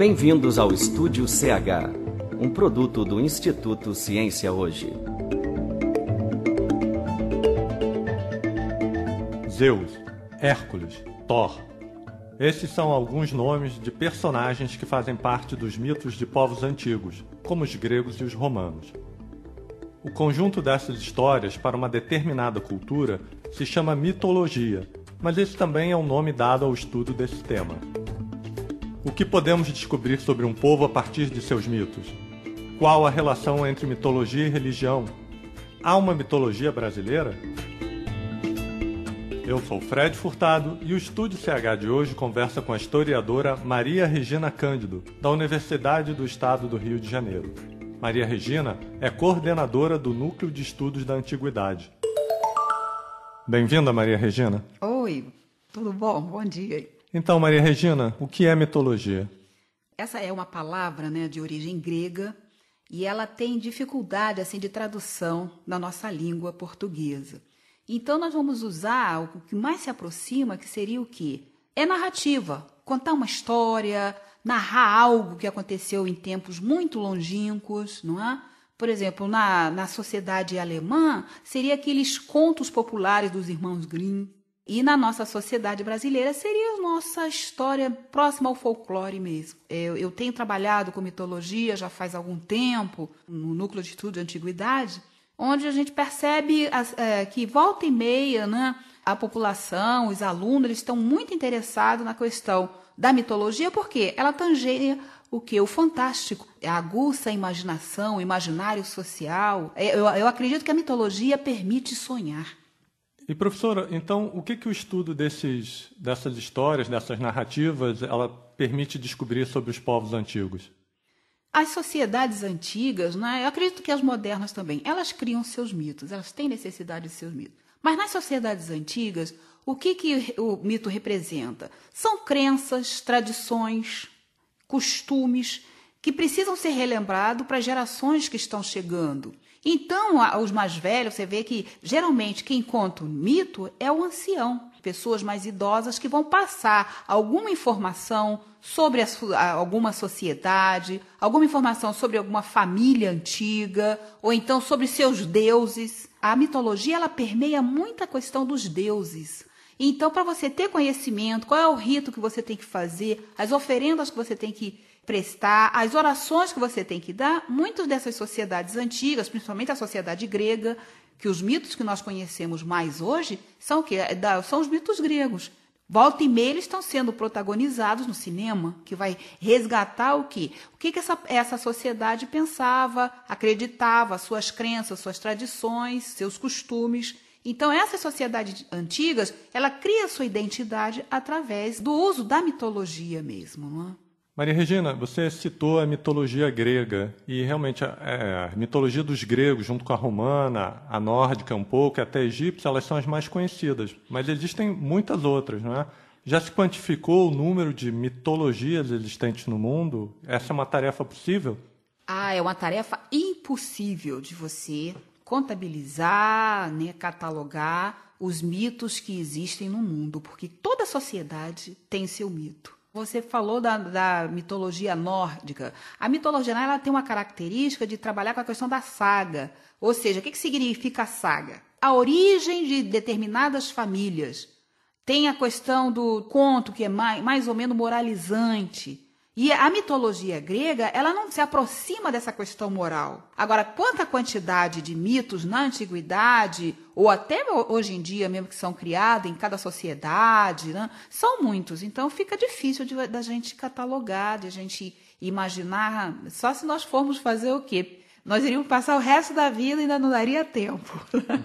Bem-vindos ao Estúdio CH, um produto do Instituto Ciência Hoje. Zeus, Hércules, Thor. Esses são alguns nomes de personagens que fazem parte dos mitos de povos antigos, como os gregos e os romanos. O conjunto dessas histórias para uma determinada cultura se chama mitologia, mas esse também é o um nome dado ao estudo desse tema. O que podemos descobrir sobre um povo a partir de seus mitos? Qual a relação entre mitologia e religião? Há uma mitologia brasileira? Eu sou Fred Furtado e o Estúdio CH de hoje conversa com a historiadora Maria Regina Cândido, da Universidade do Estado do Rio de Janeiro. Maria Regina é coordenadora do Núcleo de Estudos da Antiguidade. Bem-vinda, Maria Regina. Oi, tudo bom? Bom dia. Então, Maria Regina, o que é mitologia? Essa é uma palavra né, de origem grega e ela tem dificuldade assim de tradução na nossa língua portuguesa. Então, nós vamos usar o que mais se aproxima, que seria o quê? É narrativa, contar uma história, narrar algo que aconteceu em tempos muito longínquos, não é? Por exemplo, na, na sociedade alemã, seria aqueles contos populares dos irmãos Grimm, e na nossa sociedade brasileira seria a nossa história próxima ao folclore mesmo. Eu, eu tenho trabalhado com mitologia já faz algum tempo, no núcleo de estudo de antiguidade, onde a gente percebe as, é, que volta e meia, né, a população, os alunos, eles estão muito interessados na questão da mitologia, porque ela tangeia o que? O fantástico. É aguça a imaginação, o imaginário social. É, eu, eu acredito que a mitologia permite sonhar. E professora, então o que que o estudo desses, dessas histórias, dessas narrativas, ela permite descobrir sobre os povos antigos? As sociedades antigas, né, eu acredito que as modernas também, elas criam seus mitos, elas têm necessidade de seus mitos. Mas nas sociedades antigas, o que, que o mito representa? São crenças, tradições, costumes que precisam ser relembrados para gerações que estão chegando. Então, os mais velhos, você vê que geralmente quem conta o mito é o ancião, pessoas mais idosas que vão passar alguma informação sobre a, alguma sociedade, alguma informação sobre alguma família antiga, ou então sobre seus deuses. A mitologia ela permeia muita questão dos deuses. Então, para você ter conhecimento, qual é o rito que você tem que fazer, as oferendas que você tem que prestar, as orações que você tem que dar, muitas dessas sociedades antigas, principalmente a sociedade grega, que os mitos que nós conhecemos mais hoje são que é são os mitos gregos. Volta e meia eles estão sendo protagonizados no cinema, que vai resgatar o quê? O que, que essa, essa sociedade pensava, acreditava, suas crenças, suas tradições, seus costumes. Então, essas sociedades antigas, ela cria sua identidade através do uso da mitologia mesmo. Não é? Maria Regina, você citou a mitologia grega, e realmente é, a mitologia dos gregos, junto com a romana, a nórdica um pouco, até a egípcia, elas são as mais conhecidas, mas existem muitas outras, não é? Já se quantificou o número de mitologias existentes no mundo? Essa é uma tarefa possível? Ah, é uma tarefa impossível de você contabilizar, né, catalogar os mitos que existem no mundo, porque toda sociedade tem seu mito. Você falou da, da, mitologia nórdica. A mitologia ela tem uma característica de trabalhar com a questão da saga. Ou seja, o que, que significa saga? A origem de determinadas famílias. Tem a questão do conto, que é mais, mais ou menos moralizante. E a mitologia grega, ela não se aproxima dessa questão moral. Agora, quanta quantidade de mitos na antiguidade, ou até hoje em dia mesmo que são criados em cada sociedade, né? são muitos. Então, fica difícil de, da gente catalogar, de a gente imaginar, só se nós formos fazer o quê? Nós iríamos passar o resto da vida e ainda não daria tempo. Né?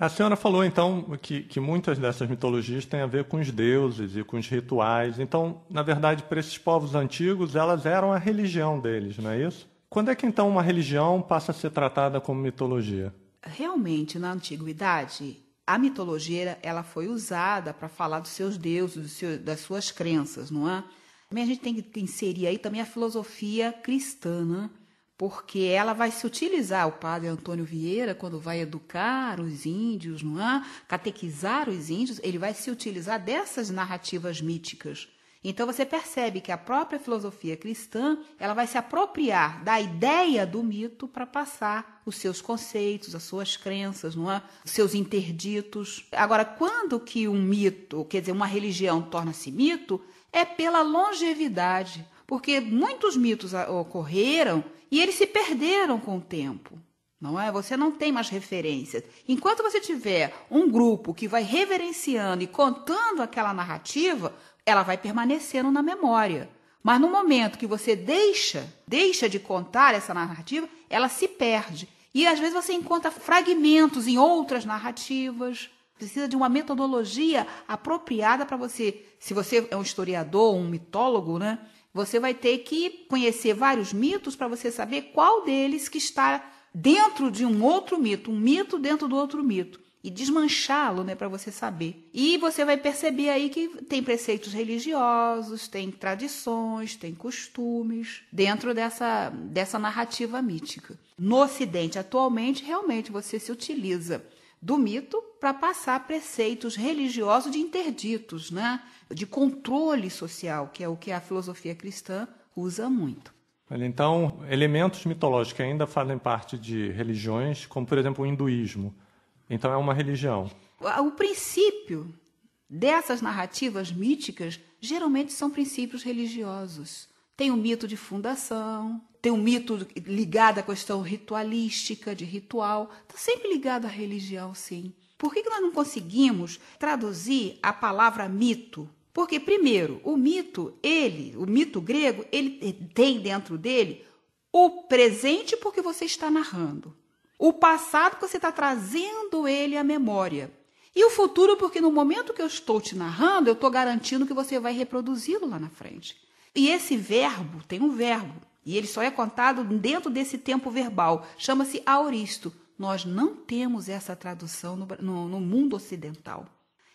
A senhora falou, então, que, que muitas dessas mitologias têm a ver com os deuses e com os rituais. Então, na verdade, para esses povos antigos, elas eram a religião deles, não é isso? Quando é que, então, uma religião passa a ser tratada como mitologia? Realmente, na antiguidade, a mitologia ela foi usada para falar dos seus deuses, das suas crenças, não é? Também a gente tem que inserir aí também a filosofia cristã, né? porque ela vai se utilizar, o padre Antônio Vieira, quando vai educar os índios, não é? catequizar os índios, ele vai se utilizar dessas narrativas míticas. Então você percebe que a própria filosofia cristã, ela vai se apropriar da ideia do mito para passar os seus conceitos, as suas crenças, não é? os seus interditos. Agora, quando que um mito, quer dizer, uma religião torna-se mito, é pela longevidade, porque muitos mitos ocorreram e eles se perderam com o tempo. Não é? Você não tem mais referências. Enquanto você tiver um grupo que vai reverenciando e contando aquela narrativa, ela vai permanecendo na memória. Mas no momento que você deixa, deixa de contar essa narrativa, ela se perde. E às vezes você encontra fragmentos em outras narrativas. Precisa de uma metodologia apropriada para você, se você é um historiador, um mitólogo, né? Você vai ter que conhecer vários mitos para você saber qual deles que está dentro de um outro mito, um mito dentro do outro mito e desmanchá-lo, né, para você saber. E você vai perceber aí que tem preceitos religiosos, tem tradições, tem costumes dentro dessa dessa narrativa mítica. No ocidente atualmente, realmente você se utiliza do mito para passar preceitos religiosos de interditos, né? de controle social, que é o que a filosofia cristã usa muito. Então, elementos mitológicos ainda fazem parte de religiões, como por exemplo o hinduísmo. Então, é uma religião. O princípio dessas narrativas míticas geralmente são princípios religiosos. Tem o mito de fundação, tem o mito ligado à questão ritualística, de ritual, está sempre ligado à religião, sim. Por que, que nós não conseguimos traduzir a palavra mito? Porque, primeiro, o mito, ele, o mito grego, ele tem dentro dele o presente porque você está narrando, o passado porque você está trazendo ele à memória, e o futuro porque no momento que eu estou te narrando, eu estou garantindo que você vai reproduzi-lo lá na frente. E esse verbo tem um verbo, e ele só é contado dentro desse tempo verbal, chama-se auristo. Nós não temos essa tradução no, no, no, mundo ocidental.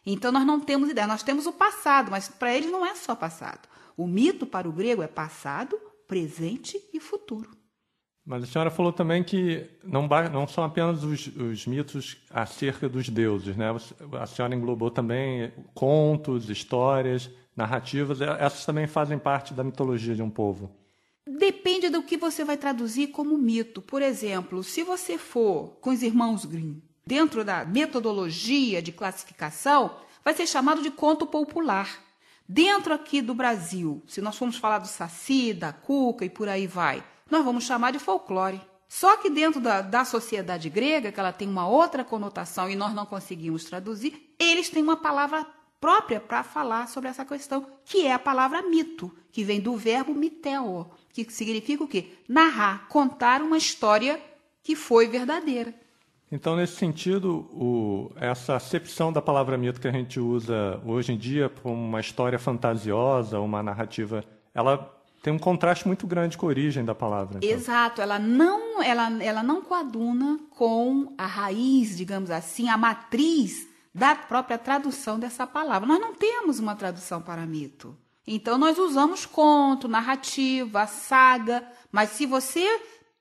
Então nós não temos ideia, nós temos o passado, mas para eles não é só passado. O mito para o grego é passado, presente e futuro. Mas a senhora falou também que não, não são apenas os, os, mitos acerca dos deuses, né? A senhora englobou também contos, histórias narrativas, é, essas também fazem parte da mitologia de um povo. Depende do que você vai traduzir como mito. Por exemplo, se você for com os irmãos Grimm, dentro da metodologia de classificação, vai ser chamado de conto popular. Dentro aqui do Brasil, se nós formos falar do Saci, da Cuca e por aí vai, nós vamos chamar de folclore. Só que dentro da, da sociedade grega, que ela tem uma outra conotação e nós não conseguimos traduzir, eles têm uma palavra própria para falar sobre essa questão, que é a palavra mito, que vem do verbo miteo, que significa o quê? Narrar, contar uma história que foi verdadeira. Então, nesse sentido, o, essa acepção da palavra mito que a gente usa hoje em dia como uma história fantasiosa, uma narrativa, ela tem um contraste muito grande com a origem da palavra. Então. Exato, ela não, ela, ela não coaduna com a raiz, digamos assim, a matriz da própria tradução dessa palavra. Nós não temos uma tradução para mito. Então nós usamos conto, narrativa, saga, mas se você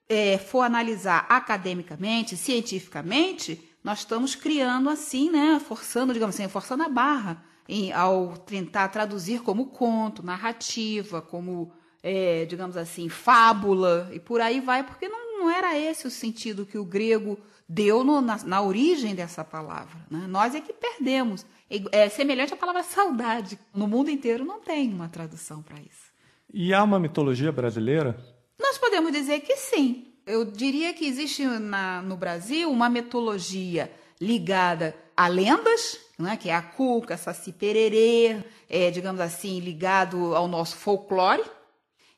é, for analisar academicamente, cientificamente, nós estamos criando assim, né, forçando, digamos assim, forçando a barra em, ao tentar traduzir como conto, narrativa, como, é, digamos assim, fábula e por aí vai, porque não, não era esse o sentido que o grego deu no, na, na, origem dessa palavra. Né? Nós é que perdemos. É, é semelhante à palavra saudade. No mundo inteiro não tem uma tradução para isso. E há uma mitologia brasileira? Nós podemos dizer que sim. Eu diria que existe na, no Brasil uma mitologia ligada a lendas, né? que é a cuca, saci pererê, é, digamos assim, ligado ao nosso folclore.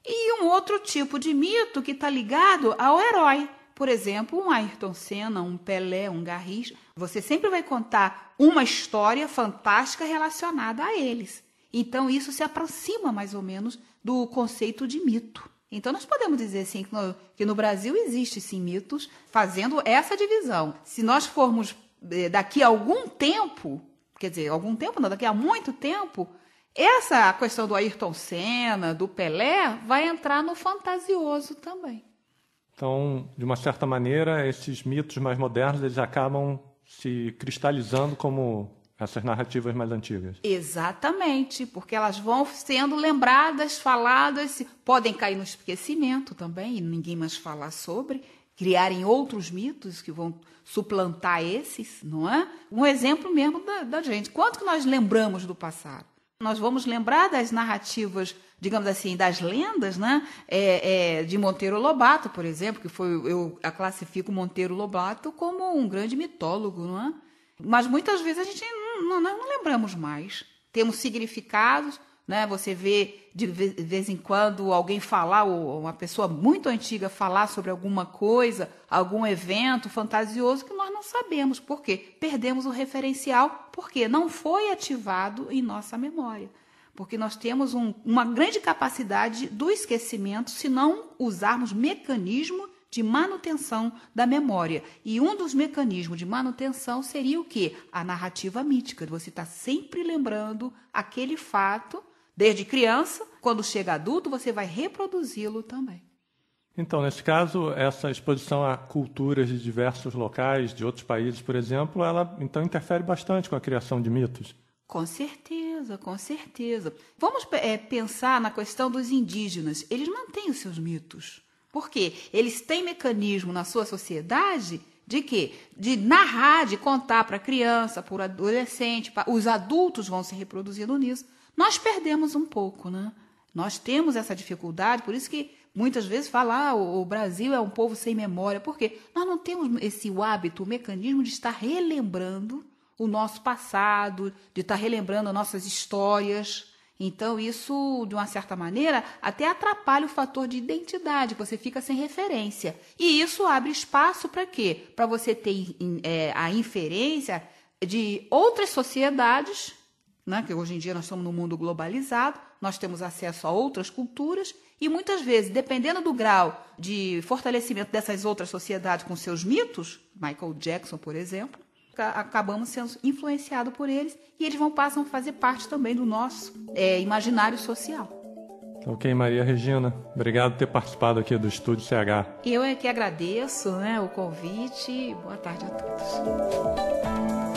E um outro tipo de mito que está ligado ao herói, por exemplo, um Ayrton Senna, um Pelé, um Garrincha. Você sempre vai contar uma história fantástica relacionada a eles. Então, isso se aproxima mais ou menos do conceito de mito. Então, nós podemos dizer assim, que, no, que no Brasil existe sim mitos, fazendo essa divisão. Se nós formos eh, daqui a algum tempo, quer dizer, algum tempo não, daqui a muito tempo, essa questão do Ayrton Senna, do Pelé, vai entrar no fantasioso também. Então, de uma certa maneira, esses mitos mais modernos eles acabam se cristalizando como essas narrativas mais antigas. Exatamente, porque elas vão sendo lembradas, faladas, podem cair no esquecimento também e ninguém mais falar sobre, criarem outros mitos que vão suplantar esses, não é? Um exemplo mesmo da, da gente. Quanto que nós lembramos do passado? Nós vamos lembrar das narrativas, digamos assim, das lendas, né? É, é, de Monteiro Lobato, por exemplo, que foi eu a classifico Monteiro Lobato como um grande mitólogo, não é? Mas muitas vezes a gente não, não, não lembramos mais. Temos significados, né? Você vê de vez em quando alguém falar, ou uma pessoa muito antiga falar sobre alguma coisa, algum evento fantasioso que nós não sabemos. Por quê? Perdemos o referencial, porque não foi ativado em nossa memória. Porque nós temos um, uma grande capacidade do esquecimento se não usarmos mecanismo de manutenção da memória. E um dos mecanismos de manutenção seria o quê? A narrativa mítica. Você está sempre lembrando aquele fato desde criança, quando chega adulto, você vai reproduzi-lo também. Então, nesse caso, essa exposição a culturas de diversos locais, de outros países, por exemplo, ela então interfere bastante com a criação de mitos. Com certeza, com certeza. Vamos é, pensar na questão dos indígenas. Eles mantêm os seus mitos. Por quê? Eles têm mecanismo na sua sociedade de quê? De narrar, de contar para criança, para adolescente, pra... os adultos vão se reproduzindo nisso. Nós perdemos um pouco, né? Nós temos essa dificuldade, por isso que muitas vezes falar ah, o Brasil é um povo sem memória, porque nós não temos esse hábito, o mecanismo de estar relembrando o nosso passado, de estar relembrando as nossas histórias. Então, isso, de uma certa maneira, até atrapalha o fator de identidade, você fica sem referência. E isso abre espaço para quê? Para você ter é, a inferência de outras sociedades né? que hoje em dia nós estamos num mundo globalizado, nós temos acesso a outras culturas e muitas vezes, dependendo do grau de fortalecimento dessas outras sociedades com seus mitos, Michael Jackson, por exemplo, acabamos sendo influenciados por eles e eles vão passam a fazer parte também do nosso é, imaginário social. Ok, Maria Regina, obrigado por ter participado aqui do Estúdio CH. Eu é que agradeço né, o convite. Boa tarde a todos.